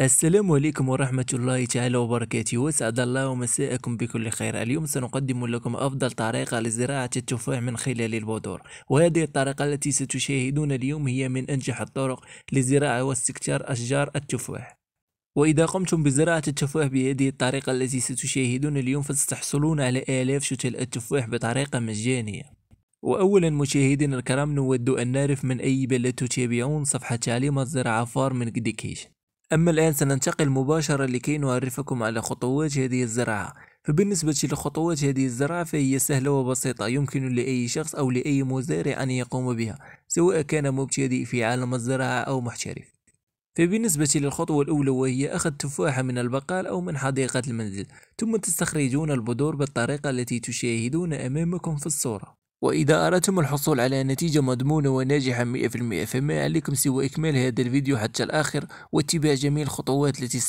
السلام عليكم ورحمة الله تعالى وبركاته وسعد الله مساءكم بكل خير اليوم سنقدم لكم أفضل طريقة لزراعة التفاح من خلال البذور وهذه الطريقة التي ستشاهدون اليوم هي من أنجح الطرق لزراعة واستكثار أشجار التفاح وإذا قمتم بزراعة التفاح بهذه الطريقة التي ستشاهدون اليوم فستحصلون على آلاف شتل التفاح بطريقة مجانية وأولا مشاهدينا الكرام نود أن نعرف من أي بلد تتابعون صفحة تعليم الزراعة فار من ديكيشن أما الآن سننتقل مباشرة لكي نعرفكم على خطوات هذه الزراعة فبالنسبة لخطوات هذه الزراعة فهي سهلة وبسيطة يمكن لأي شخص أو لأي مزارع أن يقوم بها سواء كان مبتدئ في عالم الزراعة أو محترف فبالنسبة للخطوة الأولى وهي أخذ تفاحة من البقال أو من حديقة المنزل ثم تستخرجون البذور بالطريقة التي تشاهدون أمامكم في الصورة وإذا أردتم الحصول على نتيجة مضمونة وناجحة 100% فما عليكم سوى إكمال هذا الفيديو حتى الآخر واتباع جميع الخطوات التي